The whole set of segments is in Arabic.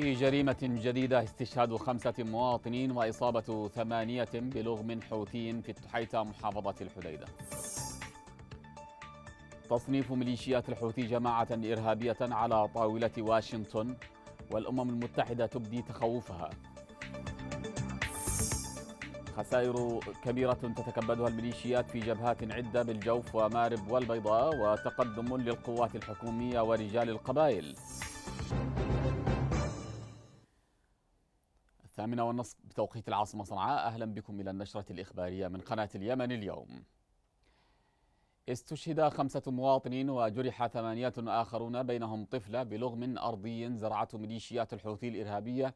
في جريمة جديدة استشهاد خمسة مواطنين وإصابة ثمانية بلغم حوثي في التحيتة محافظة الحديدة تصنيف ميليشيات الحوثي جماعة إرهابية على طاولة واشنطن والأمم المتحدة تبدي تخوفها خسائر كبيرة تتكبدها الميليشيات في جبهات عدة بالجوف ومارب والبيضاء وتقدم للقوات الحكومية ورجال القبائل الثامنة والنصف بتوقيت العاصمة صنعاء أهلا بكم إلى النشرة الإخبارية من قناة اليمن اليوم استشهد خمسة مواطنين وجرح ثمانية آخرون بينهم طفلة بلغم أرضي زرعته ميليشيات الحوثي الإرهابية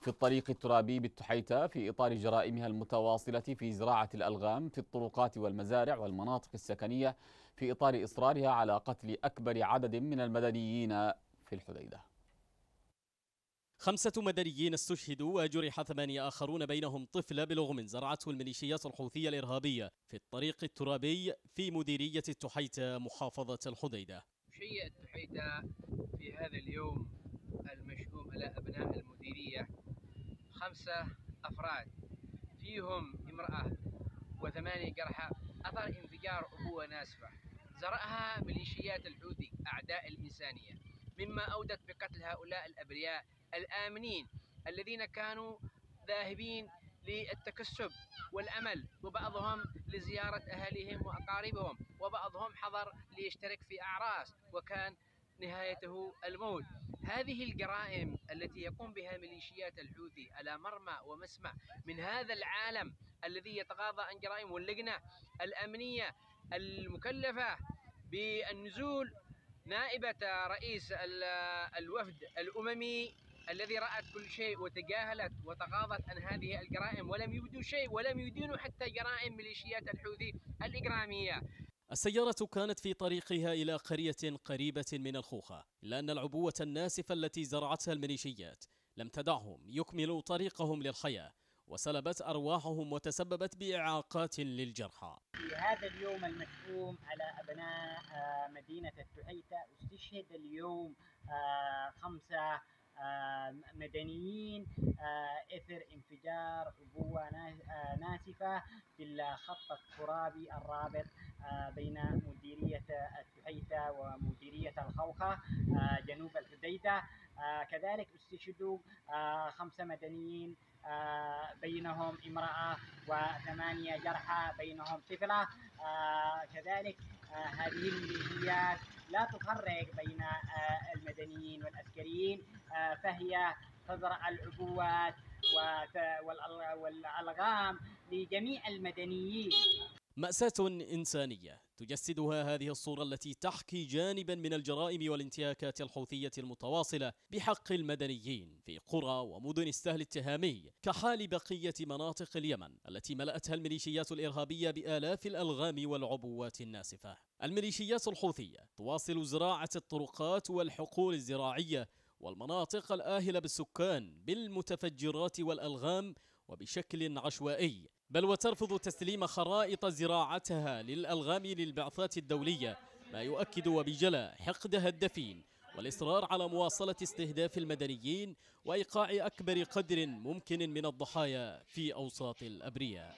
في الطريق الترابي بالتحيتة في إطار جرائمها المتواصلة في زراعة الألغام في الطرقات والمزارع والمناطق السكنية في إطار إصرارها على قتل أكبر عدد من المدنيين في الحديدة خمسة مدنيين استشهدوا وجرح ثمانية آخرون بينهم طفل بلغ من زرعته الميليشيات الحوثية الإرهابية في الطريق الترابي في مديرية التحيتة محافظة الحديدة شيء التحيتة في هذا اليوم المشؤوم على أبناء المديرية خمسة أفراد فيهم امرأة وثمانية جرحى أثر انفجار أبوة ناسفة زرعها ميليشيات الحوثي أعداء الإنسانية مما أودت بقتل هؤلاء الأبرياء الآمنين الذين كانوا ذاهبين للتكسب والأمل وبعضهم لزيارة أهاليهم وأقاربهم وبعضهم حضر ليشترك في أعراس وكان نهايته الموت هذه الجرائم التي يقوم بها ميليشيات الحوثي على مرمى ومسمع من هذا العالم الذي يتغاضى عن جرائم واللجنة الأمنية المكلفة بالنزول نائبة رئيس الوفد الأممي الذي رأت كل شيء وتجاهلت وتغاضت عن هذه الجرائم ولم يبدوا شيء ولم يدينوا حتى جرائم ميليشيات الحوثي الإجرامية السيارة كانت في طريقها إلى قرية قريبة من الخوخة لأن العبوة الناسفة التي زرعتها الميليشيات لم تدعهم يكملوا طريقهم للحياة وسلبت أرواحهم وتسببت بإعاقات للجرحى في هذا اليوم المشؤوم على أبناء آه، مدينة التعيتة استشهد اليوم آه، خمسة مدنيين اثر انفجار عبوه ناسفه في الخط الترابي الرابط بين مديريه التحيته ومديريه الخوخه جنوب الحديده كذلك استشهدوا خمسه مدنيين بينهم امرأة وثمانية جرحى بينهم طفلة كذلك هذه الميليشيات لا تفرق بين آه، المدنيين والعسكريين آه، فهي تزرع العبوات والألغام لجميع المدنيين مأساة إنسانية تجسدها هذه الصورة التي تحكي جانبا من الجرائم والانتهاكات الحوثية المتواصلة بحق المدنيين في قرى ومدن السهل التهامي كحال بقية مناطق اليمن التي ملأتها الميليشيات الإرهابية بآلاف الألغام والعبوات الناسفة الميليشيات الحوثية تواصل زراعة الطرقات والحقول الزراعية والمناطق الآهلة بالسكان بالمتفجرات والألغام وبشكل عشوائي بل وترفض تسليم خرائط زراعتها للألغام للبعثات الدولية ما يؤكد وبجلاء حقدها الدفين والإصرار على مواصلة استهداف المدنيين وإيقاع أكبر قدر ممكن من الضحايا في أوساط الأبرياء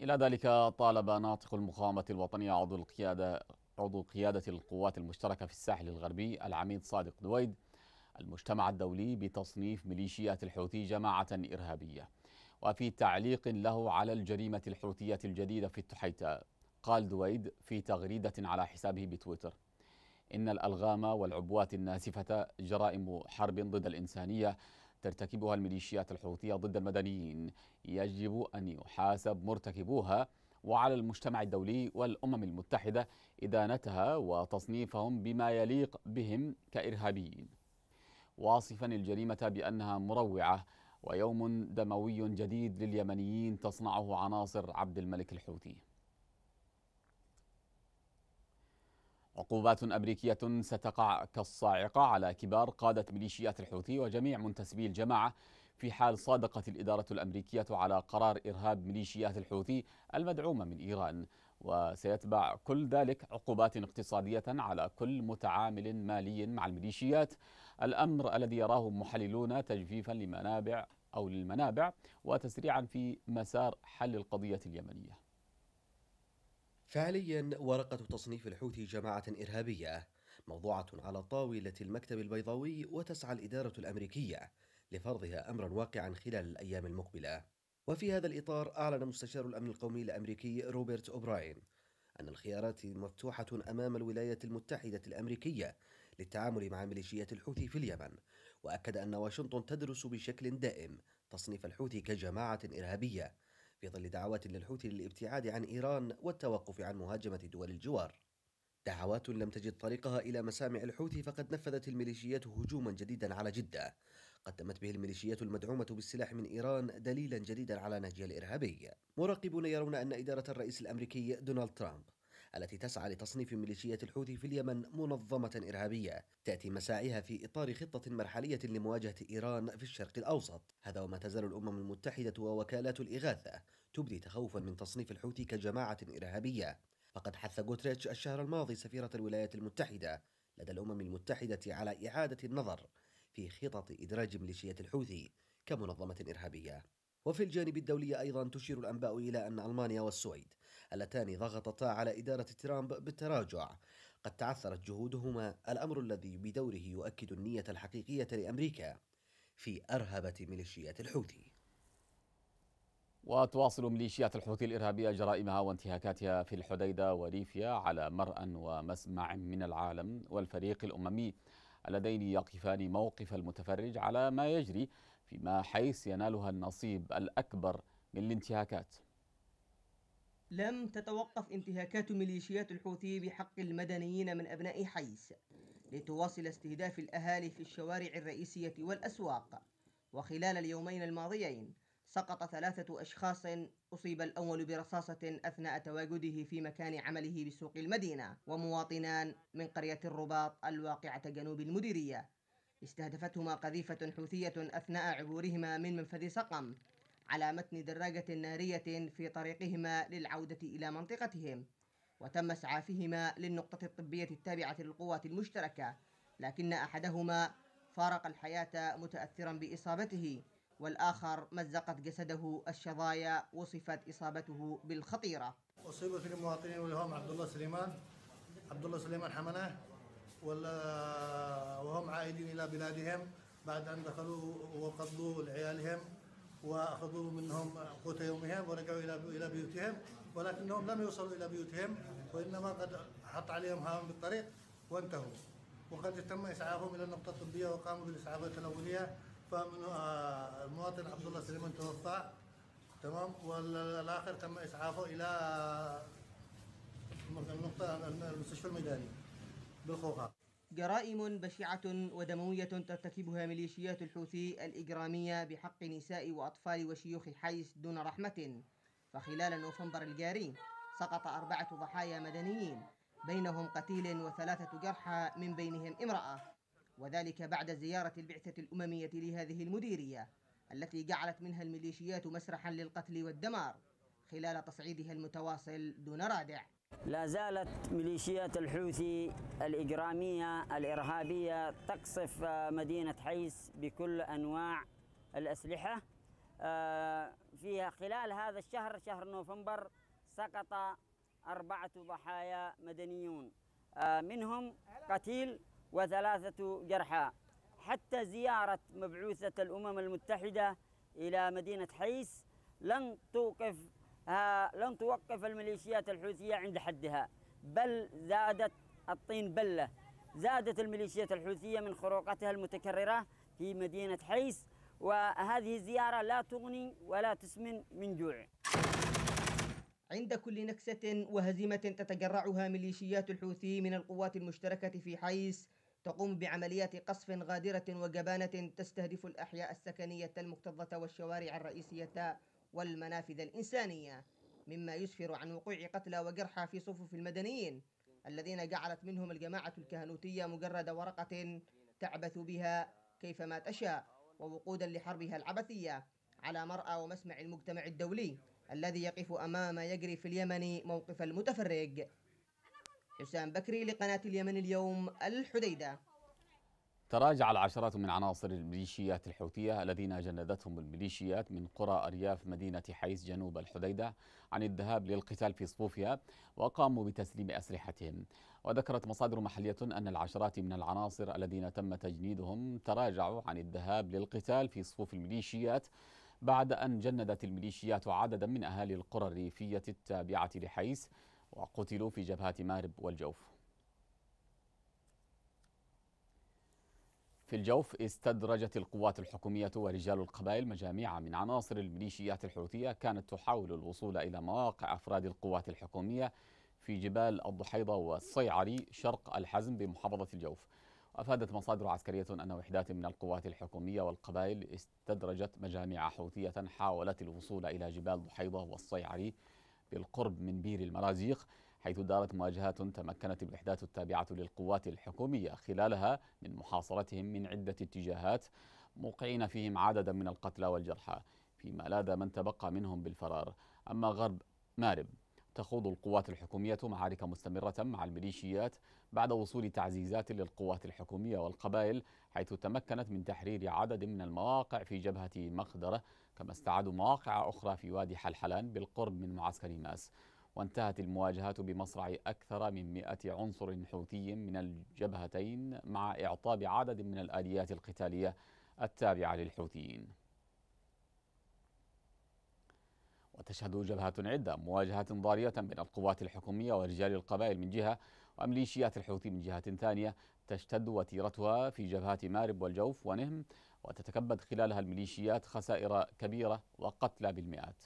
إلى ذلك طالب ناطق المقاومة الوطنية عضو القيادة عضو قيادة القوات المشتركة في الساحل الغربي العميد صادق دويد المجتمع الدولي بتصنيف ميليشيات الحوثي جماعة إرهابية وفي تعليق له على الجريمة الحوثية الجديدة في التحيتة قال دويد في تغريدة على حسابه بتويتر إن الألغام والعبوات الناسفة جرائم حرب ضد الإنسانية ترتكبها الميليشيات الحوثية ضد المدنيين يجب أن يحاسب مرتكبوها وعلى المجتمع الدولي والأمم المتحدة إدانتها وتصنيفهم بما يليق بهم كإرهابيين واصفا الجريمة بأنها مروعة ويوم دموي جديد لليمنيين تصنعه عناصر عبد الملك الحوثي عقوبات أمريكية ستقع كالصاعقة على كبار قادة ميليشيات الحوثي وجميع منتسبي الجماعة في حال صادقت الإدارة الأمريكية على قرار إرهاب ميليشيات الحوثي المدعومة من إيران وسيتبع كل ذلك عقوبات اقتصادية على كل متعامل مالي مع الميليشيات الأمر الذي يراه محللون تجفيفا لمنابع أو للمنابع وتسريعا في مسار حل القضية اليمنية فعليا ورقة تصنيف الحوثي جماعة إرهابية موضوعة على طاولة المكتب البيضاوي وتسعى الإدارة الأمريكية لفرضها أمرا واقعا خلال الأيام المقبلة وفي هذا الإطار أعلن مستشار الأمن القومي الأمريكي روبرت أوبراين أن الخيارات مفتوحة أمام الولايات المتحدة الأمريكية للتعامل مع ميليشيات الحوثي في اليمن وأكد أن واشنطن تدرس بشكل دائم تصنيف الحوثي كجماعة إرهابية في ظل دعوات للحوثي للابتعاد عن إيران والتوقف عن مهاجمة دول الجوار دعوات لم تجد طريقها إلى مسامع الحوثي فقد نفذت الميليشيات هجوما جديدا على جدة قدمت به الميليشيات المدعومة بالسلاح من إيران دليلا جديدا على نهجها الإرهابي مراقبون يرون أن إدارة الرئيس الأمريكي دونالد ترامب التي تسعى لتصنيف ميليشيات الحوثي في اليمن منظمة إرهابية تأتي مساعيها في إطار خطة مرحلية لمواجهة إيران في الشرق الأوسط هذا وما تزال الأمم المتحدة ووكالات الإغاثة تبدي تخوفا من تصنيف الحوثي كجماعة إرهابية فقد حث غوتريتش الشهر الماضي سفيرة الولايات المتحدة لدى الأمم المتحدة على إعادة النظر في خطط إدراج ميليشيات الحوثي كمنظمة إرهابية وفي الجانب الدولي أيضا تشير الأنباء إلى أن ألمانيا والسويد اللتان ضغطتا على إدارة ترامب بالتراجع قد تعثرت جهودهما الأمر الذي بدوره يؤكد النية الحقيقية لأمريكا في أرهبة ميليشيات الحوثي وتواصل ميليشيات الحوثي الإرهابية جرائمها وانتهاكاتها في الحديدة وريفيا على مرأى ومسمع من العالم والفريق الأممي اللذين يقفان موقف المتفرج على ما يجري فيما حيث ينالها النصيب الأكبر من الانتهاكات لم تتوقف انتهاكات ميليشيات الحوثي بحق المدنيين من أبناء حيس لتواصل استهداف الأهالي في الشوارع الرئيسية والأسواق وخلال اليومين الماضيين سقط ثلاثة أشخاص أصيب الأول برصاصة أثناء تواجده في مكان عمله بسوق المدينة ومواطنان من قرية الرباط الواقعة جنوب المديرية استهدفتهما قذيفة حوثية أثناء عبورهما من منفذ سقم على متن دراجة نارية في طريقهما للعودة إلى منطقتهم وتم إسعافهما للنقطة الطبية التابعة للقوات المشتركة لكن أحدهما فارق الحياة متأثرا بإصابته والآخر مزقت جسده الشظايا وصفت إصابته بالخطيرة أصيب في المواطنين وهم عبد الله سليمان عبد الله سليمان حمناه وهم عائدين إلى بلادهم بعد أن دخلوا وقضوا لعيالهم وأخذوا منهم قوت يومهم ورجعوا إلى إلى بيوتهم ولكنهم لم يوصلوا إلى بيوتهم وإنما قد حط عليهم هام بالطريق وانتهوا وقد تم إسعافهم إلى النقطة الطبية وقاموا بالإسعافات الأولية فمن آه، المواطن عبد الله سليمان توفى تمام والآخر تم إسعافه إلى النقطة المستشفى الميداني بالخوخة جرائم بشعة ودموية ترتكبها ميليشيات الحوثي الإجرامية بحق نساء وأطفال وشيوخ حيث دون رحمة فخلال نوفمبر الجاري سقط أربعة ضحايا مدنيين بينهم قتيل وثلاثة جرحى من بينهم امرأة وذلك بعد زيارة البعثة الأممية لهذه المديرية التي جعلت منها الميليشيات مسرحا للقتل والدمار خلال تصعيدها المتواصل دون رادع لا زالت ميليشيات الحوثي الإجرامية الإرهابية تقصف آه، مدينة حيس بكل أنواع الأسلحة آه، فيها خلال هذا الشهر شهر نوفمبر سقط أربعة ضحايا مدنيون آه، منهم قتيل وثلاثة جرحى حتى زيارة مبعوثة الأمم المتحدة إلى مدينة حيس لن توقف لن توقف الميليشيات الحوثية عند حدها بل زادت الطين بلة زادت الميليشيات الحوثية من خروقتها المتكررة في مدينة حيس وهذه الزيارة لا تغني ولا تسمن من جوع عند كل نكسة وهزيمة تتجرعها ميليشيات الحوثي من القوات المشتركة في حيس تقوم بعمليات قصف غادرة وجبانة تستهدف الأحياء السكنية المكتظة والشوارع الرئيسية والمنافذ الإنسانية مما يسفر عن وقوع قتلى وجرحى في صفوف المدنيين الذين جعلت منهم الجماعة الكهنوتية مجرد ورقة تعبث بها كيفما تشاء ووقودا لحربها العبثية على مرأى ومسمع المجتمع الدولي الذي يقف أمام ما يجري في اليمن موقف المتفرج حسام بكري لقناة اليمن اليوم الحديدة تراجع العشرات من عناصر الميليشيات الحوثية الذين جندتهم الميليشيات من قرى أرياف مدينة حيس جنوب الحديدة عن الذهاب للقتال في صفوفها وقاموا بتسليم أسلحتهم وذكرت مصادر محلية أن العشرات من العناصر الذين تم تجنيدهم تراجعوا عن الذهاب للقتال في صفوف الميليشيات بعد أن جندت الميليشيات عددا من أهالي القرى الريفية التابعة لحيس وقتلوا في جبهات مارب والجوف في الجوف استدرجت القوات الحكومية ورجال القبائل مجاميع من عناصر الميليشيات الحوثية كانت تحاول الوصول إلى مواقع أفراد القوات الحكومية في جبال الضحيضة والصيعري شرق الحزم بمحافظة الجوف أفادت مصادر عسكرية أن وحدات من القوات الحكومية والقبائل استدرجت مجاميع حوثية حاولت الوصول إلى جبال ضحيضة والصيعري بالقرب من بير المرازيق حيث دارت مواجهات تمكنت الوحدات التابعة للقوات الحكومية خلالها من محاصرتهم من عدة اتجاهات موقعين فيهم عددا من القتلى والجرحى فيما لاذ من تبقى منهم بالفرار أما غرب مارب تخوض القوات الحكومية معارك مستمرة مع الميليشيات بعد وصول تعزيزات للقوات الحكومية والقبائل حيث تمكنت من تحرير عدد من المواقع في جبهة مخدرة كما استعادوا مواقع أخرى في وادي حلحلان بالقرب من معسكر ماس وانتهت المواجهات بمصرع أكثر من 100 عنصر حوثي من الجبهتين مع إعطاب عدد من الآليات القتالية التابعة للحوثيين وتشهد جبهة عدة مواجهات ضارية بين القوات الحكومية ورجال القبائل من جهة وميليشيات الحوثي من جهة ثانية تشتد وتيرتها في جبهات مارب والجوف ونهم وتتكبد خلالها الميليشيات خسائر كبيرة وقتلى بالمئات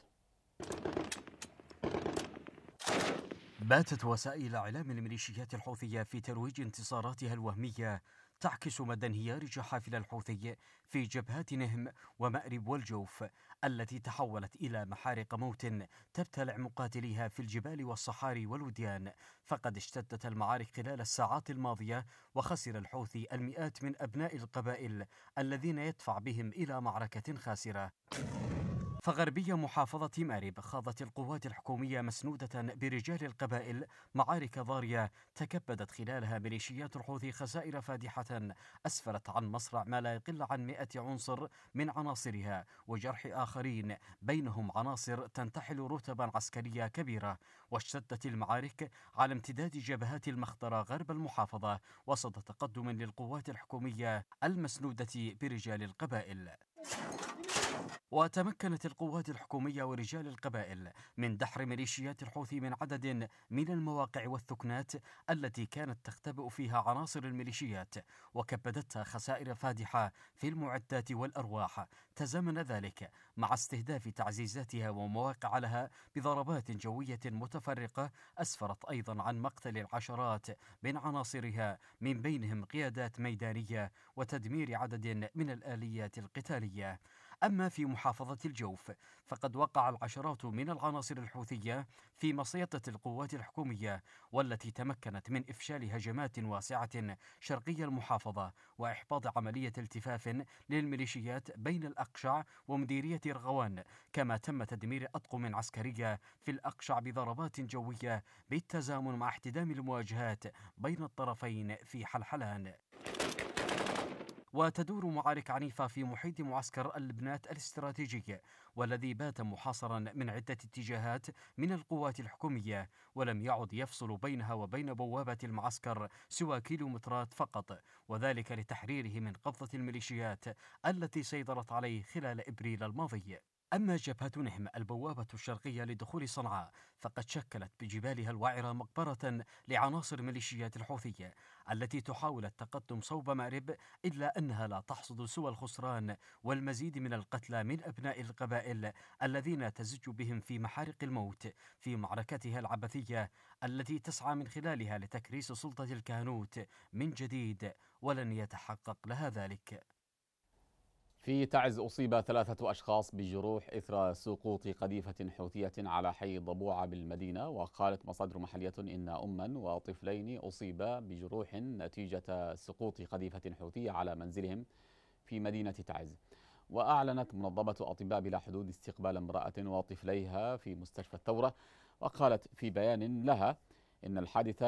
باتت وسائل إعلام الميليشيات الحوثية في ترويج انتصاراتها الوهمية تعكس مدى انهيار جحافل الحوثي في جبهات نهم ومأرب والجوف التي تحولت إلى محارق موت تبتلع مقاتليها في الجبال والصحاري والوديان فقد اشتدت المعارك خلال الساعات الماضية وخسر الحوثي المئات من أبناء القبائل الذين يدفع بهم إلى معركة خاسرة فغربي محافظة مأرب خاضت القوات الحكومية مسنودة برجال القبائل معارك ضارية تكبدت خلالها ميليشيات الحوثي خسائر فادحة أسفرت عن مصرع ما لا يقل عن مئة عنصر من عناصرها وجرح آخرين بينهم عناصر تنتحل رتبا عسكرية كبيرة واشتدت المعارك على امتداد جبهات المخضرة غرب المحافظة وسط تقدم للقوات الحكومية المسنودة برجال القبائل وتمكنت القوات الحكومية ورجال القبائل من دحر ميليشيات الحوثي من عدد من المواقع والثكنات التي كانت تختبئ فيها عناصر الميليشيات وكبدتها خسائر فادحة في المعدات والأرواح تزامن ذلك مع استهداف تعزيزاتها ومواقع لها بضربات جوية متفرقة أسفرت أيضا عن مقتل العشرات من عناصرها من بينهم قيادات ميدانية وتدمير عدد من الآليات القتالية أما في محافظة الجوف فقد وقع العشرات من العناصر الحوثية في مصيدة القوات الحكومية والتي تمكنت من إفشال هجمات واسعة شرقي المحافظة وإحباط عملية التفاف للميليشيات بين الأقشع ومديرية رغوان كما تم تدمير أطقم عسكرية في الأقشع بضربات جوية بالتزامن مع احتدام المواجهات بين الطرفين في حلحلان وتدور معارك عنيفة في محيط معسكر اللبنات الاستراتيجي والذي بات محاصرا من عدة اتجاهات من القوات الحكومية ولم يعد يفصل بينها وبين بوابة المعسكر سوى كيلومترات فقط وذلك لتحريره من قبضة الميليشيات التي سيطرت عليه خلال إبريل الماضي أما جبهتهم البوابة الشرقية لدخول صنعاء فقد شكلت بجبالها الوعرة مقبرة لعناصر ميليشيات الحوثية التي تحاول التقدم صوب مأرب إلا أنها لا تحصد سوى الخسران والمزيد من القتلى من أبناء القبائل الذين تزج بهم في محارق الموت في معركتها العبثية التي تسعى من خلالها لتكريس سلطة الكهنوت من جديد ولن يتحقق لها ذلك في تعز أصيب ثلاثة أشخاص بجروح إثر سقوط قذيفة حوثية على حي ضبوعة بالمدينة وقالت مصادر محلية إن أما وطفلين أصيبا بجروح نتيجة سقوط قذيفة حوثية على منزلهم في مدينة تعز وأعلنت منظمة أطباء بلا حدود استقبال امرأة وطفليها في مستشفى الثورة وقالت في بيان لها إن الحادث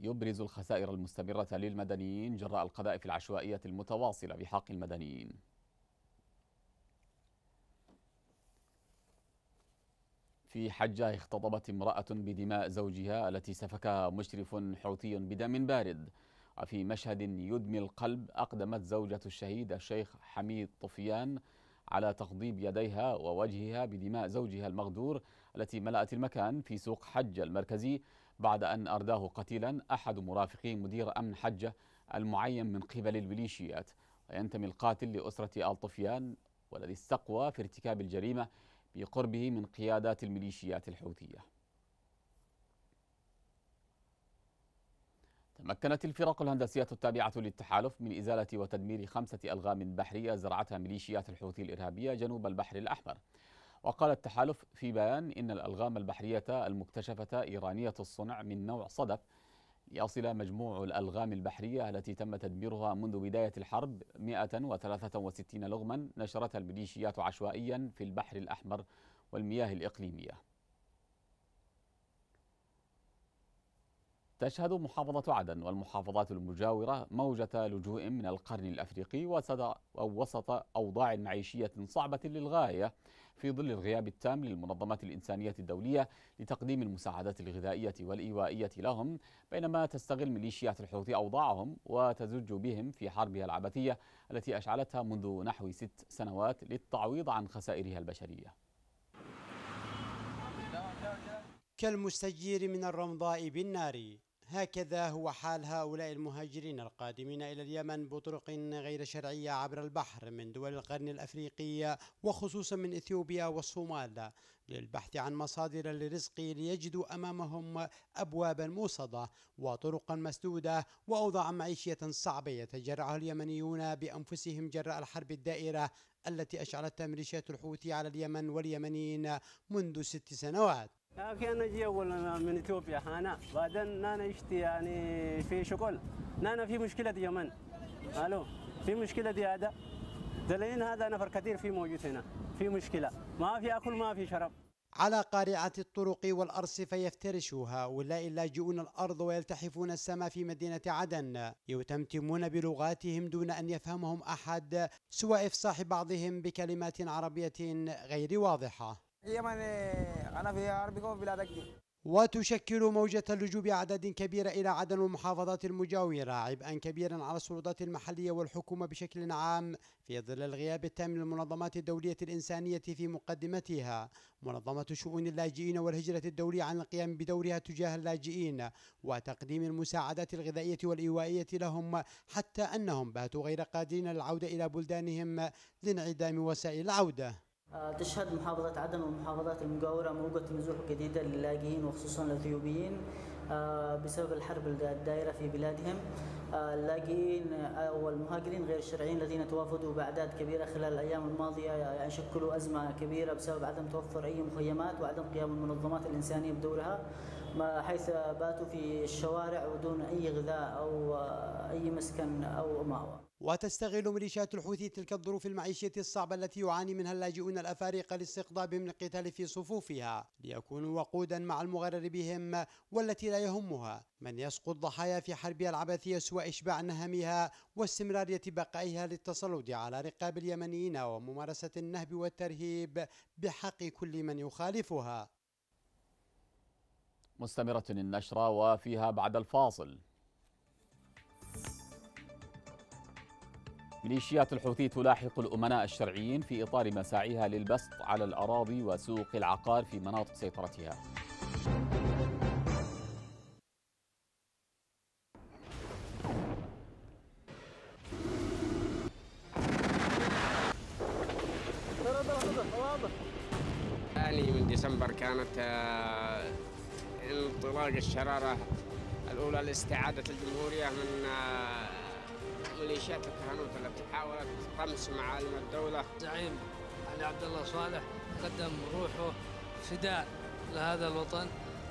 يبرز الخسائر المستمرة للمدنيين جراء القذائف العشوائية المتواصلة بحق المدنيين في حجة اختطبت امرأة بدماء زوجها التي سفكها مشرف حوثي بدم بارد وفي مشهد يدمي القلب أقدمت زوجة الشهيد الشيخ حميد طفيان على تقضيب يديها ووجهها بدماء زوجها المغدور التي ملأت المكان في سوق حجة المركزي بعد أن أرداه قتيلا أحد مرافقي مدير أمن حجة المعين من قبل الميليشيات وينتمي القاتل لأسرة آل طفيان والذي استقوى في ارتكاب الجريمة بقربه من قيادات الميليشيات الحوثيه. تمكنت الفرق الهندسيه التابعه للتحالف من ازاله وتدمير خمسه الغام بحريه زرعتها ميليشيات الحوثي الارهابيه جنوب البحر الاحمر. وقال التحالف في بيان ان الالغام البحريه المكتشفه ايرانيه الصنع من نوع صدف يصل مجموع الألغام البحرية التي تم تدميرها منذ بداية الحرب 163 لغما نشرتها الميليشيات عشوائيا في البحر الأحمر والمياه الإقليمية تشهد محافظة عدن والمحافظات المجاورة موجة لجوء من القرن الأفريقي وسط أوضاع معيشية صعبة للغاية في ظل الغياب التام للمنظمات الإنسانية الدولية لتقديم المساعدات الغذائية والإيوائية لهم بينما تستغل ميليشيات الحوثي أوضاعهم وتزج بهم في حربها العبثية التي أشعلتها منذ نحو ست سنوات للتعويض عن خسائرها البشرية كالمستجير من الرمضاء بالنار هكذا هو حال هؤلاء المهاجرين القادمين إلى اليمن بطرق غير شرعية عبر البحر من دول القرن الأفريقي وخصوصا من إثيوبيا والصومال للبحث عن مصادر للرزق ليجدوا أمامهم أبوابا موصدة وطرقا مسدودة وأوضاع معيشية صعبة يتجرعها اليمنيون بأنفسهم جراء الحرب الدائرة التي أشعلتها ميليشيات الحوثي على اليمن واليمنيين منذ ست سنوات أكيد أنا جي أولا من إثيوبيا هنا بعدين أنا اشتي يعني في شغل أنا في مشكلة اليمن ألو في مشكلة دي هذا دليل هذا نفر كثير في موجود هنا في مشكلة ما في أكل ما في شرب على قارعة الطرق والأرصفة فيفترش هؤلاء اللاجئون الأرض ويلتحفون السماء في مدينة عدن يتمتمون بلغاتهم دون أن يفهمهم أحد سوى إفصاح بعضهم بكلمات عربية غير واضحة أنا في بلادك وتشكل موجة اللجوء بأعداد كبيرة إلى عدن والمحافظات المجاورة عبئا كبيرا على السلطات المحلية والحكومة بشكل عام في ظل الغياب التام للمنظمات الدولية الإنسانية في مقدمتها منظمة شؤون اللاجئين والهجرة الدولية عن القيام بدورها تجاه اللاجئين وتقديم المساعدات الغذائية والإيوائية لهم حتى أنهم باتوا غير قادرين للعودة إلى بلدانهم لانعدام وسائل العودة آه، تشهد محافظة عدن والمحافظات المجاورة موجة نزوح جديدة للاجئين وخصوصا الاثيوبيين آه، بسبب الحرب الدائرة في بلادهم آه، اللاجئين او المهاجرين غير الشرعيين الذين توافدوا باعداد كبيره خلال الايام الماضيه يعني شكلوا ازمه كبيره بسبب عدم توفر اي مخيمات وعدم قيام المنظمات الانسانيه بدورها ما حيث باتوا في الشوارع ودون أي غذاء أو أي مسكن أو مأوى وتستغل ميليشيات الحوثي تلك الظروف المعيشية الصعبة التي يعاني منها اللاجئون الأفارقة لاستقطابهم للقتال في صفوفها ليكونوا وقودا مع المغرر بهم والتي لا يهمها من يسقط ضحايا في حربها العبثية سوى إشباع نهمها واستمرارية بقائها للتسلط على رقاب اليمنيين وممارسة النهب والترهيب بحق كل من يخالفها مستمرة النشرة وفيها بعد الفاصل ميليشيات الحوثي تلاحق الأمناء الشرعيين في إطار مساعيها للبسط على الأراضي وسوق العقار في مناطق سيطرتها الشرارة الأولى لاستعادة الجمهورية من آه، ميليشيات الكهنوت التي حاولت طمس معالم الدولة زعيم علي عبد الله صالح قدم روحه فداء لهذا الوطن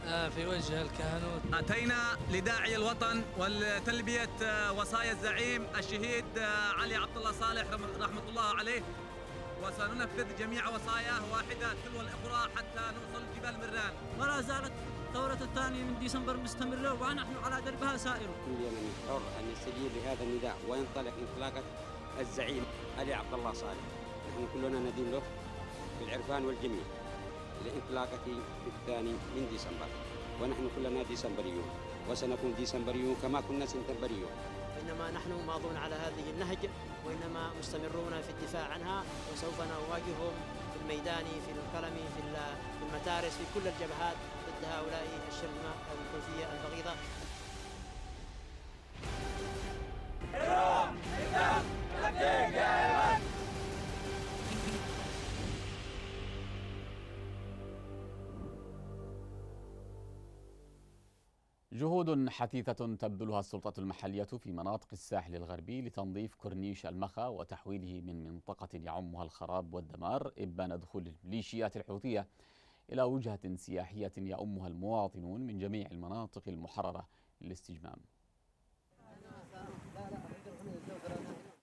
آه، في وجه الكهنوت أتينا لداعي الوطن ولتلبية آه، وصايا الزعيم الشهيد علي عبد الله صالح رحمة الله عليه وسننفذ جميع وصاياه واحدة تلو الأخرى حتى نوصل جبال مران ولا زالت الثورة الثانية من ديسمبر مستمرة ونحن على دربها سائرون كل يمني حر أن يستجيب لهذا النداء وينطلق انطلاقة الزعيم علي عبد الله صالح نحن كلنا ندين له بالعرفان والجميع لانطلاقة الثاني من ديسمبر ونحن كلنا ديسمبريون وسنكون ديسمبريون كما كنا سنتمبريون إنما نحن ماضون على هذه النهج وإنما مستمرون في الدفاع عنها وسوف نواجههم في الميدان في القلم في المتارس في كل الجبهات هؤلاء الشرذمة الكوفية البغيضة جهود حثيثة تبذلها السلطة المحلية في مناطق الساحل الغربي لتنظيف كورنيش المخا وتحويله من منطقة يعمها الخراب والدمار إبان دخول الميليشيات الحوثية إلى وجهة سياحية يأمها المواطنون من جميع المناطق المحررة للاستجمام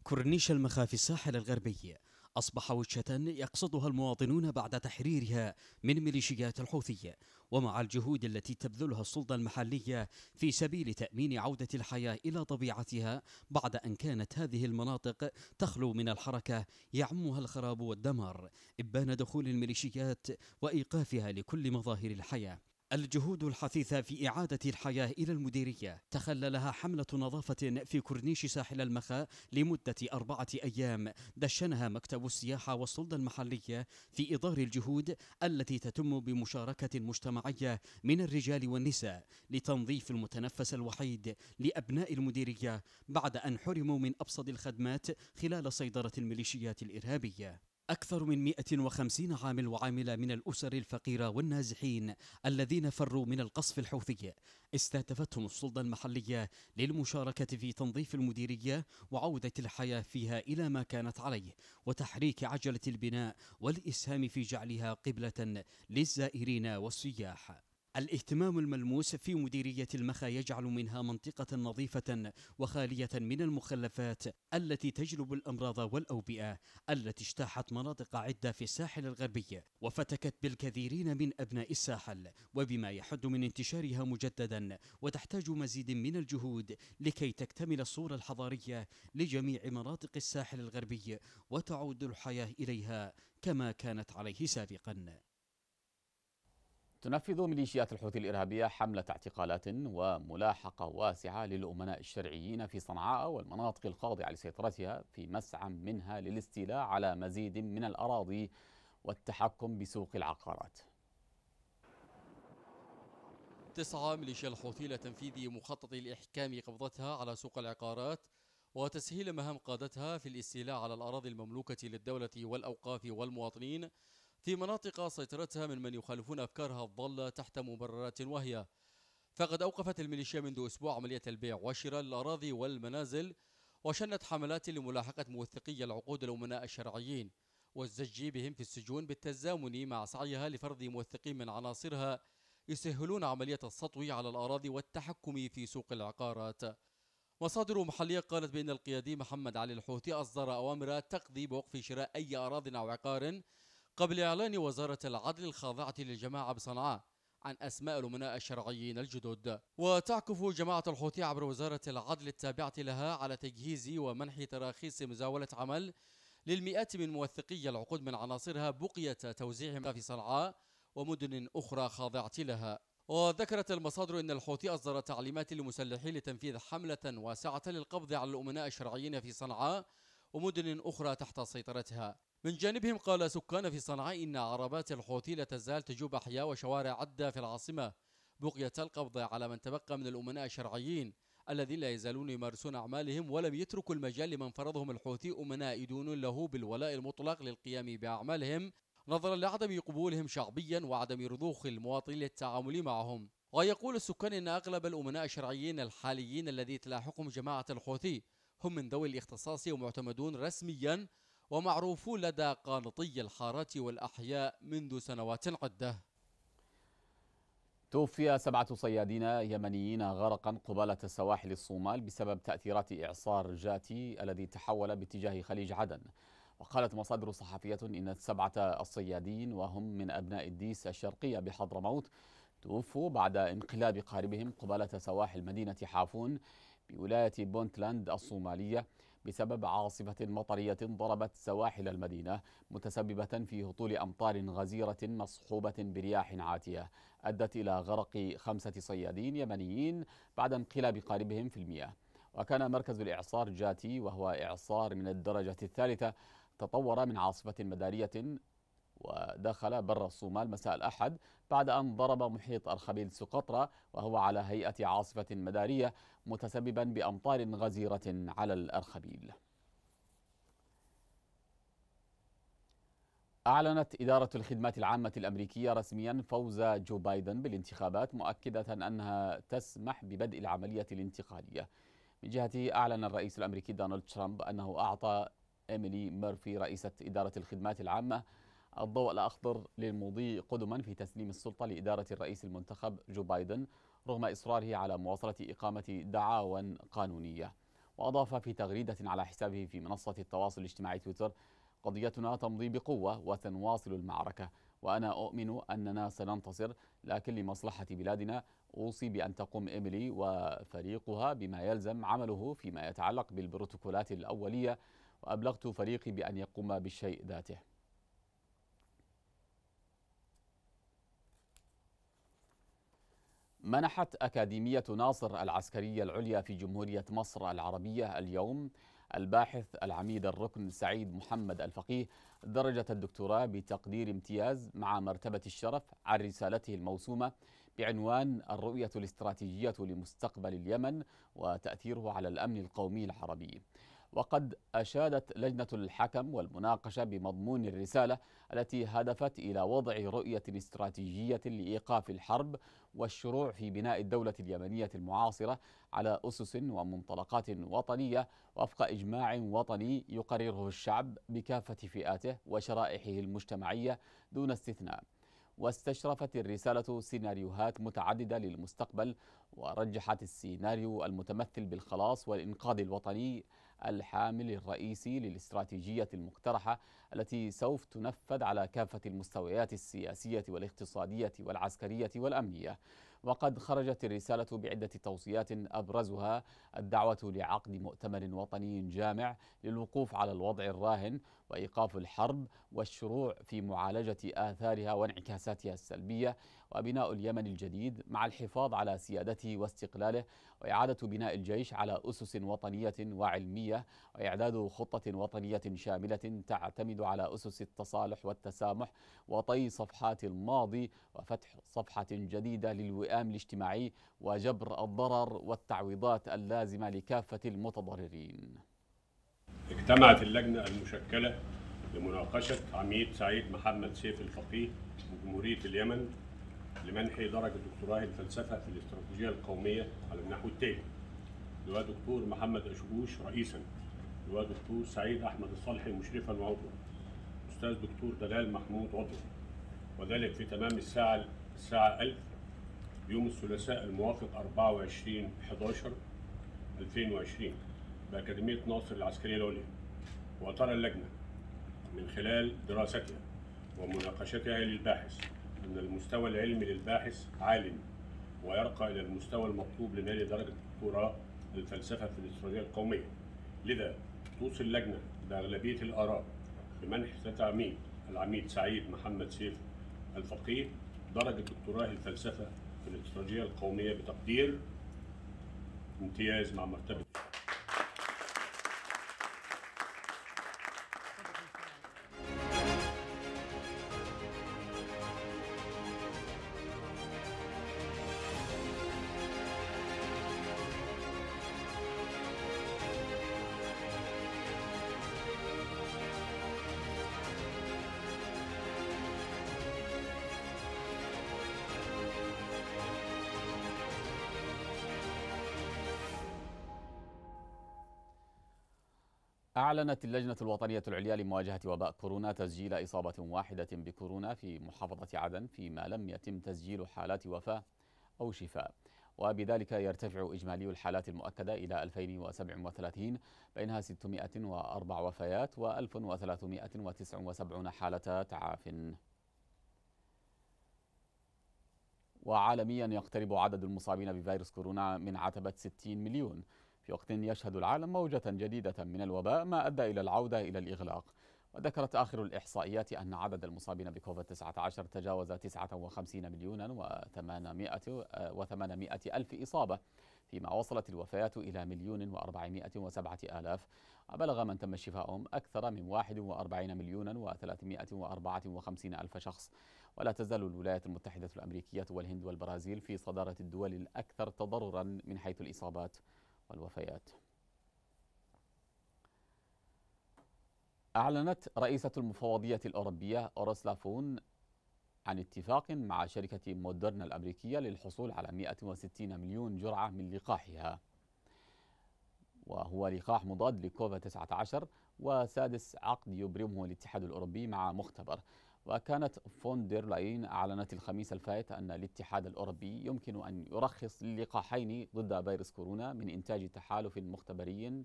كورنيش المخافي الساحل الغربي أصبح وجهة يقصدها المواطنون بعد تحريرها من ميليشيات الحوثي ومع الجهود التي تبذلها السلطة المحلية في سبيل تأمين عودة الحياة إلى طبيعتها بعد أن كانت هذه المناطق تخلو من الحركة يعمها الخراب والدمار إبان دخول الميليشيات وإيقافها لكل مظاهر الحياة الجهود الحثيثة في إعادة الحياة إلى المديرية تخللها حملة نظافة في كورنيش ساحل المخاء لمدة أربعة أيام دشنها مكتب السياحة والسلطة المحلية في إطار الجهود التي تتم بمشاركة مجتمعية من الرجال والنساء لتنظيف المتنفس الوحيد لأبناء المديرية بعد أن حرموا من أبسط الخدمات خلال سيطرة الميليشيات الإرهابية أكثر من 150 عامل وعاملة من الأسر الفقيرة والنازحين الذين فروا من القصف الحوثي استهدفتهم السلطة المحلية للمشاركة في تنظيف المديرية وعودة الحياة فيها إلى ما كانت عليه وتحريك عجلة البناء والإسهام في جعلها قبلة للزائرين والسياح الاهتمام الملموس في مديرية المخا يجعل منها منطقة نظيفة وخالية من المخلفات التي تجلب الأمراض والأوبئة التي اجتاحت مناطق عدة في الساحل الغربي وفتكت بالكثيرين من أبناء الساحل وبما يحد من انتشارها مجددا وتحتاج مزيد من الجهود لكي تكتمل الصورة الحضارية لجميع مناطق الساحل الغربي وتعود الحياة إليها كما كانت عليه سابقا تنفذ ميليشيات الحوثي الإرهابية حملة اعتقالات وملاحقة واسعة للأمناء الشرعيين في صنعاء والمناطق الخاضعة لسيطرتها في مسعى منها للاستيلاء على مزيد من الأراضي والتحكم بسوق العقارات تسعى ميليشيا الحوثي لتنفيذ مخطط الإحكام قبضتها على سوق العقارات وتسهيل مهام قادتها في الاستيلاء على الأراضي المملوكة للدولة والأوقاف والمواطنين في مناطق سيطرتها من من يخالفون أفكارها الضالة تحت مبررات واهية فقد أوقفت الميليشيا منذ أسبوع عملية البيع وشراء الأراضي والمنازل وشنت حملات لملاحقة موثقي العقود الأمناء الشرعيين والزج بهم في السجون بالتزامن مع سعيها لفرض موثقين من عناصرها يسهلون عملية السطو على الأراضي والتحكم في سوق العقارات مصادر محلية قالت بأن القيادي محمد علي الحوثي أصدر أوامر تقضي بوقف شراء أي أراض أو عقار قبل إعلان وزارة العدل الخاضعة للجماعة بصنعاء عن أسماء الأمناء الشرعيين الجدد وتعكف جماعة الحوثي عبر وزارة العدل التابعة لها على تجهيز ومنح تراخيص مزاولة عمل للمئات من موثقي العقود من عناصرها بقية توزيعهم في صنعاء ومدن أخرى خاضعة لها وذكرت المصادر أن الحوثي أصدر تعليمات للمسلحين لتنفيذ حملة واسعة للقبض على الأمناء الشرعيين في صنعاء ومدن أخرى تحت سيطرتها من جانبهم قال سكان في صنعاء إن عربات الحوثي لا تزال تجوب أحياء وشوارع عدة في العاصمة بغية القبض على من تبقى من الأمناء الشرعيين الذين لا يزالون يمارسون أعمالهم ولم يتركوا المجال لمن فرضهم الحوثي أمناء يدونون له بالولاء المطلق للقيام بأعمالهم نظرا لعدم قبولهم شعبيا وعدم رضوخ المواطنين للتعامل معهم ويقول السكان إن أغلب الأمناء الشرعيين الحاليين الذي تلاحقهم جماعة الحوثي هم من ذوي الاختصاص ومعتمدون رسميا ومعروف لدى قانطي الحارات والأحياء منذ سنوات عدة توفي سبعة صيادين يمنيين غرقا قبالة سواحل الصومال بسبب تأثيرات إعصار جاتي الذي تحول باتجاه خليج عدن وقالت مصادر صحفية إن السبعة الصيادين وهم من أبناء الديس الشرقية بحضرموت توفوا بعد انقلاب قاربهم قبالة سواحل مدينة حافون بولاية بونتلاند الصومالية بسبب عاصفة مطرية ضربت سواحل المدينة متسببة في هطول أمطار غزيرة مصحوبة برياح عاتية أدت إلى غرق خمسة صيادين يمنيين بعد انقلاب قاربهم في المياه وكان مركز الإعصار جاتي وهو إعصار من الدرجة الثالثة تطور من عاصفة مدارية ودخل بر الصومال مساء الأحد بعد أن ضرب محيط أرخبيل سقطرى وهو على هيئة عاصفة مدارية متسببا بأمطار غزيرة على الأرخبيل أعلنت إدارة الخدمات العامة الأمريكية رسميا فوز جو بايدن بالانتخابات مؤكدة أنها تسمح ببدء العملية الانتقالية من جهته أعلن الرئيس الأمريكي دونالد ترامب أنه أعطى إيميلي ميرفي رئيسة إدارة الخدمات العامة الضوء الأخضر للمضي قدما في تسليم السلطة لإدارة الرئيس المنتخب جو بايدن رغم إصراره على مواصلة إقامة دعاوى قانونية وأضاف في تغريدة على حسابه في منصة التواصل الاجتماعي تويتر قضيتنا تمضي بقوة وسنواصل المعركة وأنا أؤمن أننا سننتصر لكن لمصلحة بلادنا أوصي بأن تقوم إيميلي وفريقها بما يلزم عمله فيما يتعلق بالبروتوكولات الأولية وأبلغت فريقي بأن يقوم بالشيء ذاته منحت أكاديمية ناصر العسكرية العليا في جمهورية مصر العربية اليوم الباحث العميد الركن سعيد محمد الفقيه درجة الدكتوراه بتقدير امتياز مع مرتبة الشرف عن رسالته الموسومة بعنوان الرؤية الاستراتيجية لمستقبل اليمن وتأثيره على الأمن القومي العربي وقد أشادت لجنة الحكم والمناقشة بمضمون الرسالة التي هدفت إلى وضع رؤية استراتيجية لإيقاف الحرب والشروع في بناء الدولة اليمنية المعاصرة على أسس ومنطلقات وطنية وفق إجماع وطني يقرره الشعب بكافة فئاته وشرائحه المجتمعية دون استثناء. واستشرفت الرسالة سيناريوهات متعددة للمستقبل ورجحت السيناريو المتمثل بالخلاص والإنقاذ الوطني الحامل الرئيسي للاستراتيجية المقترحة التي سوف تنفذ على كافة المستويات السياسية والاقتصادية والعسكرية والأمنية وقد خرجت الرسالة بعدة توصيات أبرزها الدعوة لعقد مؤتمر وطني جامع للوقوف على الوضع الراهن وإيقاف الحرب والشروع في معالجة آثارها وانعكاساتها السلبية وبناء اليمن الجديد مع الحفاظ على سيادته واستقلاله وإعادة بناء الجيش على أسس وطنية وعلمية وإعداد خطة وطنية شاملة تعتمد على أسس التصالح والتسامح وطي صفحات الماضي وفتح صفحة جديدة للوئام الاجتماعي وجبر الضرر والتعويضات اللازمة لكافة المتضررين اجتمعت اللجنة المشكلة لمناقشة عميد سعيد محمد سيف الفقيه من جمهورية اليمن لمنح درجة دكتوراه الفلسفة في الاستراتيجية القومية على النحو التالي لواء دكتور محمد أشبوش رئيسا لواء دكتور سعيد أحمد الصالحي مشرفا وعضوا أستاذ دكتور دلال محمود عضو وذلك في تمام الساعة الساعة 1000 يوم الثلاثاء الموافق 24 11 2020 بأكاديمية ناصر العسكرية العليا وترى اللجنة من خلال دراستها ومناقشتها للباحث أن المستوى العلمي للباحث عال ويرقى إلى المستوى المطلوب لنال درجة الدكتوراه للفلسفة في الاستراتيجية القومية لذا توصي اللجنة بأغلبية الآراء بمنح ذات عميد العميد سعيد محمد سيف الفقيه درجة دكتوراه الفلسفة في الاستراتيجية القومية بتقدير امتياز مع مرتبة أعلنت اللجنة الوطنية العليا لمواجهة وباء كورونا تسجيل إصابة واحدة بكورونا في محافظة عدن فيما لم يتم تسجيل حالات وفاة أو شفاء وبذلك يرتفع إجمالي الحالات المؤكدة إلى 2037 بينها 604 وفيات و1379 حالة تعاف وعالميا يقترب عدد المصابين بفيروس كورونا من عتبة 60 مليون في وقت يشهد العالم موجة جديدة من الوباء ما أدى إلى العودة إلى الإغلاق وذكرت آخر الإحصائيات أن عدد المصابين بكوفيد-19 تجاوز 59 مليونا و800 ألف إصابة فيما وصلت الوفيات إلى مليون و407 آلاف وبلغ من تم شفاؤهم أكثر من 41 مليونا و354 ألف شخص ولا تزال الولايات المتحدة الأمريكية والهند والبرازيل في صدارة الدول الأكثر تضررا من حيث الإصابات والوفيات أعلنت رئيسة المفوضية الأوروبية أورسلا فون عن اتفاق مع شركة مودرنا الأمريكية للحصول على 160 مليون جرعة من لقاحها وهو لقاح مضاد لكوفا 19 وسادس عقد يبرمه الاتحاد الأوروبي مع مختبر وكانت فون دير لاين أعلنت الخميس الفائت أن الاتحاد الأوروبي يمكن أن يرخص للقاحين ضد فيروس كورونا من إنتاج تحالف مختبري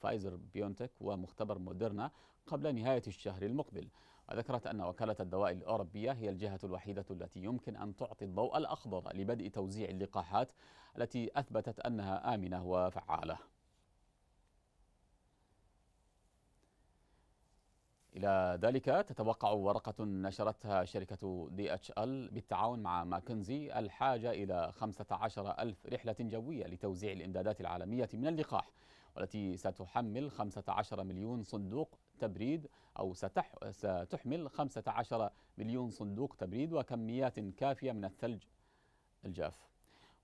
فايزر بيونتك ومختبر موديرنا قبل نهاية الشهر المقبل وذكرت أن وكالة الدواء الأوروبية هي الجهة الوحيدة التي يمكن أن تعطي الضوء الأخضر لبدء توزيع اللقاحات التي أثبتت أنها آمنة وفعالة إلى ذلك تتوقع ورقة نشرتها شركة دي اتش ال بالتعاون مع ماكنزي الحاجة إلى 15 ألف رحلة جوية لتوزيع الإمدادات العالمية من اللقاح والتي ستحمل 15 مليون صندوق تبريد أو ستح ستحمل 15 مليون صندوق تبريد وكميات كافية من الثلج الجاف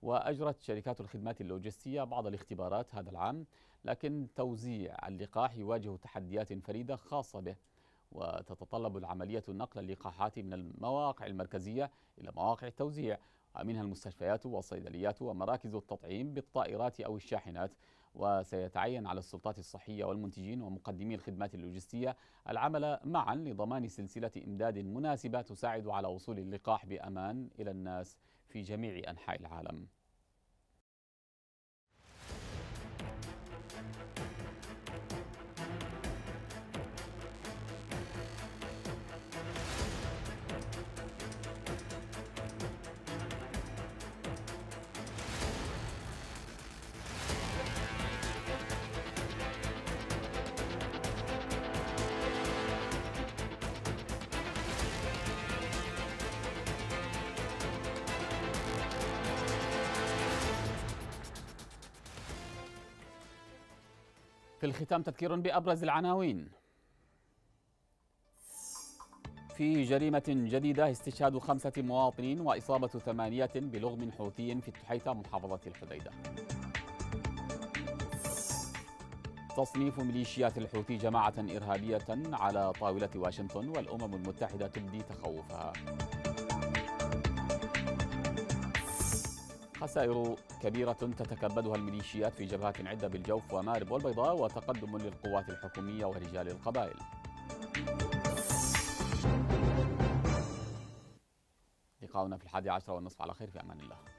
وأجرت شركات الخدمات اللوجستية بعض الاختبارات هذا العام لكن توزيع اللقاح يواجه تحديات فريدة خاصة به وتتطلب العملية نقل اللقاحات من المواقع المركزية إلى مواقع التوزيع منها المستشفيات والصيدليات ومراكز التطعيم بالطائرات أو الشاحنات وسيتعين على السلطات الصحية والمنتجين ومقدمي الخدمات اللوجستية العمل معا لضمان سلسلة إمداد مناسبة تساعد على وصول اللقاح بأمان إلى الناس في جميع أنحاء العالم في الختام تذكير بأبرز العناوين في جريمة جديدة استشهاد خمسة مواطنين وإصابة ثمانية بلغم حوثي في التحيتة محافظة الحديدة تصنيف ميليشيات الحوثي جماعة إرهابية على طاولة واشنطن والأمم المتحدة تبدي تخوفها خسائر كبيرة تتكبدها الميليشيات في جبهات عدة بالجوف ومارب والبيضاء وتقدم للقوات الحكومية ورجال القبائل لقاؤنا في الحادي عشر والنصف على خير في أمان الله